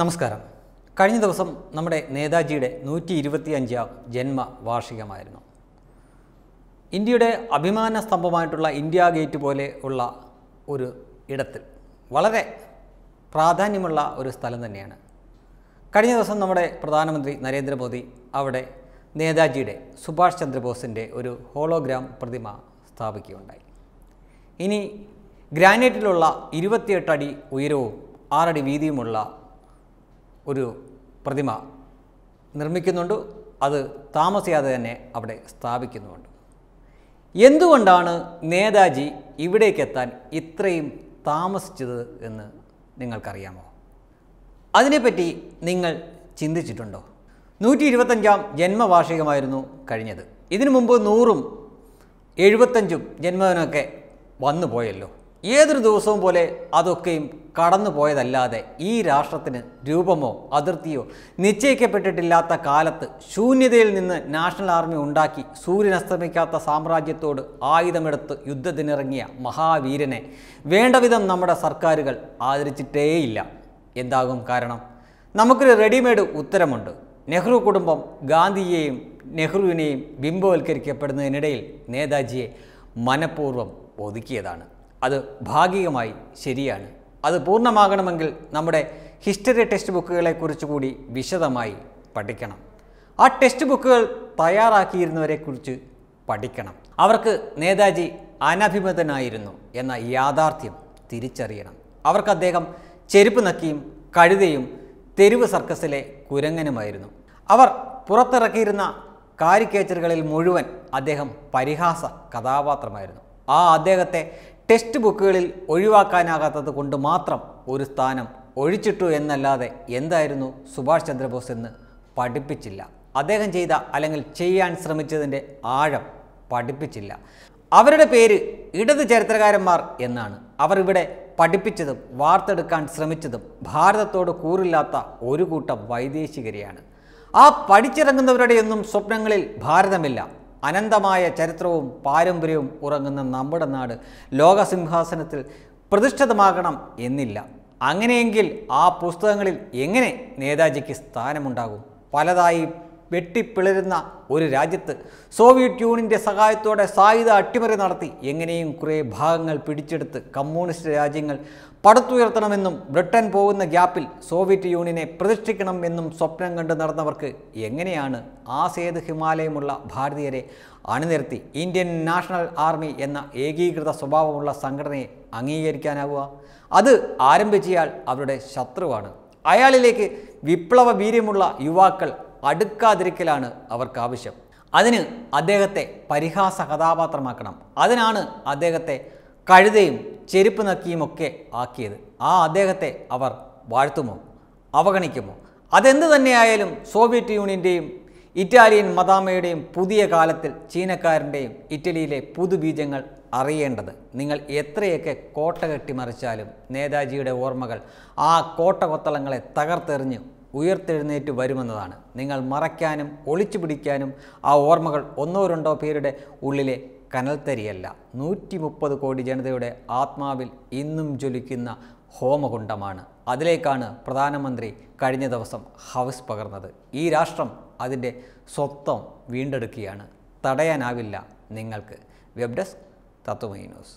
നമസ്കാരം കഴിഞ്ഞ ദിവസം നമ്മുടെ നേതാജിയുടെ നൂറ്റി ഇരുപത്തിയഞ്ചാം ജന്മ വാർഷികമായിരുന്നു ഇന്ത്യയുടെ അഭിമാന സ്തംഭമായിട്ടുള്ള ഇന്ത്യ ഗേറ്റ് പോലെ ഉള്ള ഒരു ഇടത്തിൽ വളരെ പ്രാധാന്യമുള്ള ഒരു സ്ഥലം തന്നെയാണ് കഴിഞ്ഞ ദിവസം നമ്മുടെ പ്രധാനമന്ത്രി നരേന്ദ്രമോദി അവിടെ നേതാജിയുടെ സുഭാഷ് ചന്ദ്രബോസിൻ്റെ ഒരു ഹോളോഗ്രാം പ്രതിമ സ്ഥാപിക്കുകയുണ്ടായി ഇനി ഗ്രാനൈറ്റിലുള്ള ഇരുപത്തിയെട്ടടി അടി ഉയരവും ആറടി വീതിയുമുള്ള ഒരു പ്രതിമ നിർമ്മിക്കുന്നുണ്ട് അത് താമസിയാതെ തന്നെ അവിടെ സ്ഥാപിക്കുന്നുമുണ്ട് എന്തുകൊണ്ടാണ് നേതാജി ഇവിടേക്കെത്താൻ ഇത്രയും താമസിച്ചത് എന്ന് നിങ്ങൾക്കറിയാമോ അതിനെപ്പറ്റി നിങ്ങൾ ചിന്തിച്ചിട്ടുണ്ടോ നൂറ്റി ഇരുപത്തഞ്ചാം ജന്മവാർഷികമായിരുന്നു കഴിഞ്ഞത് ഇതിനു മുമ്പ് നൂറും എഴുപത്തഞ്ചും ജന്മദിനമൊക്കെ വന്നു പോയല്ലോ ഏതൊരു ദിവസവും പോലെ അതൊക്കെയും കടന്നു പോയതല്ലാതെ ഈ രാഷ്ട്രത്തിന് രൂപമോ അതിർത്തിയോ നിശ്ചയിക്കപ്പെട്ടിട്ടില്ലാത്ത കാലത്ത് ശൂന്യതയിൽ നിന്ന് നാഷണൽ ആർമി ഉണ്ടാക്കി സൂര്യനസ്തമിക്കാത്ത സാമ്രാജ്യത്തോട് ആയുധമെടുത്ത് യുദ്ധത്തിനിറങ്ങിയ മഹാവീരനെ വേണ്ടവിധം നമ്മുടെ സർക്കാരുകൾ ആദരിച്ചിട്ടേയില്ല എന്താകും കാരണം നമുക്കൊരു റെഡിമെയ്ഡ് ഉത്തരമുണ്ട് നെഹ്റു കുടുംബം ഗാന്ധിയെയും നെഹ്റുവിനെയും ബിംബവൽക്കരിക്കപ്പെടുന്നതിനിടയിൽ നേതാജിയെ മനഃപൂർവ്വം ഒതുക്കിയതാണ് അത് ഭാഗികമായി ശരിയാണ് അത് പൂർണ്ണമാകണമെങ്കിൽ നമ്മുടെ ഹിസ്റ്ററി ടെക്സ്റ്റ് ബുക്കുകളെക്കുറിച്ച് കൂടി വിശദമായി പഠിക്കണം ആ ടെക്സ്റ്റ് ബുക്കുകൾ തയ്യാറാക്കിയിരുന്നവരെക്കുറിച്ച് പഠിക്കണം അവർക്ക് നേതാജി അനഭിമതനായിരുന്നു എന്ന യാഥാർത്ഥ്യം തിരിച്ചറിയണം അവർക്ക് അദ്ദേഹം ചെരുപ്പ് നക്കിയും കഴുതയും തെരുവ് സർക്കസിലെ കുരങ്ങനുമായിരുന്നു അവർ പുറത്തിറക്കിയിരുന്ന കാരിക്കേച്ചറുകളിൽ മുഴുവൻ അദ്ദേഹം പരിഹാസ കഥാപാത്രമായിരുന്നു ആ അദ്ദേഹത്തെ ടെക്സ്റ്റ് ബുക്കുകളിൽ ഒഴിവാക്കാനാകാത്തത് കൊണ്ട് മാത്രം ഒരു സ്ഥാനം ഒഴിച്ചിട്ടു എന്നല്ലാതെ എന്തായിരുന്നു സുഭാഷ് ചന്ദ്രബോസ് എന്ന് പഠിപ്പിച്ചില്ല അദ്ദേഹം ചെയ്ത അല്ലെങ്കിൽ ചെയ്യാൻ ശ്രമിച്ചതിൻ്റെ ആഴം പഠിപ്പിച്ചില്ല അവരുടെ പേര് ഇടത് ചരിത്രകാരന്മാർ എന്നാണ് അവർ ഇവിടെ പഠിപ്പിച്ചതും വാർത്തെടുക്കാൻ ശ്രമിച്ചതും ഭാരതത്തോട് കൂറില്ലാത്ത ഒരു കൂട്ടം വൈദേശികരെയാണ് ആ പഠിച്ചിറങ്ങുന്നവരുടെയൊന്നും സ്വപ്നങ്ങളിൽ ഭാരതമില്ല അനന്തമായ ചരിത്രവും പാരമ്പര്യവും ഉറങ്ങുന്ന നമ്മുടെ നാട് ലോകസിംഹാസനത്തിൽ പ്രതിഷ്ഠിതമാകണം എന്നില്ല അങ്ങനെയെങ്കിൽ ആ പുസ്തകങ്ങളിൽ എങ്ങനെ നേതാജിക്ക് സ്ഥാനമുണ്ടാകും പലതായി വെട്ടിപ്പിളരുന്ന ഒരു രാജ്യത്ത് സോവിയറ്റ് യൂണിയൻ്റെ സഹായത്തോടെ സായുധ അട്ടിമറി നടത്തി എങ്ങനെയും കുറേ ഭാഗങ്ങൾ പിടിച്ചെടുത്ത് കമ്മ്യൂണിസ്റ്റ് രാജ്യങ്ങൾ പടുത്തുയർത്തണമെന്നും ബ്രിട്ടൻ പോകുന്ന ഗ്യാപ്പിൽ സോവിയറ്റ് യൂണിയനെ പ്രതിഷ്ഠിക്കണം എന്നും സ്വപ്നം കണ്ട് നടന്നവർക്ക് എങ്ങനെയാണ് ആസേത് ഹിമാലയമുള്ള ഭാരതീയരെ അണിനിരത്തി ഇന്ത്യൻ നാഷണൽ ആർമി എന്ന ഏകീകൃത സ്വഭാവമുള്ള സംഘടനയെ അംഗീകരിക്കാനാവുക അത് ആരംഭിച്ചയാൾ അവരുടെ ശത്രുവാണ് അയാളിലേക്ക് വിപ്ലവ വീര്യമുള്ള യുവാക്കൾ അടുക്കാതിരിക്കലാണ് അവർക്ക് ആവശ്യം അതിന് അദ്ദേഹത്തെ പരിഹാസ കഥാപാത്രമാക്കണം അതിനാണ് അദ്ദേഹത്തെ കഴുതയും ചെരുപ്പ് നക്കിയുമൊക്കെ ആക്കിയത് ആ അദ്ദേഹത്തെ അവർ വാഴ്ത്തുമോ അവഗണിക്കുമോ അതെന്ത് തന്നെയായാലും സോവിയറ്റ് യൂണിയൻ്റെയും ഇറ്റാലിയൻ മദാമയുടെയും പുതിയ കാലത്തിൽ ചീനക്കാരൻ്റെയും ഇറ്റലിയിലെ പുതുബീജങ്ങൾ അറിയേണ്ടത് നിങ്ങൾ എത്രയൊക്കെ കോട്ട കെട്ടിമറിച്ചാലും നേതാജിയുടെ ഓർമ്മകൾ ആ കോട്ട കൊത്തളങ്ങളെ തകർത്തെറിഞ്ഞ് ഉയർത്തെഴുന്നേറ്റ് വരുമെന്നതാണ് നിങ്ങൾ മറയ്ക്കാനും ഒളിച്ചു പിടിക്കാനും ആ ഓർമ്മകൾ ഒന്നോ രണ്ടോ പേരുടെ ഉള്ളിലെ കനൽത്തരിയല്ല നൂറ്റി മുപ്പത് കോടി ജനതയുടെ ആത്മാവിൽ ഇന്നും ജ്വലിക്കുന്ന ഹോമകുണ്ടമാണ് അതിലേക്കാണ് പ്രധാനമന്ത്രി കഴിഞ്ഞ ദിവസം ഹൗസ് പകർന്നത് ഈ രാഷ്ട്രം അതിൻ്റെ സ്വത്വം വീണ്ടെടുക്കുകയാണ് തടയാനാവില്ല നിങ്ങൾക്ക് വെബ് ഡെസ്ക് തത്വമൈ ന്യൂസ്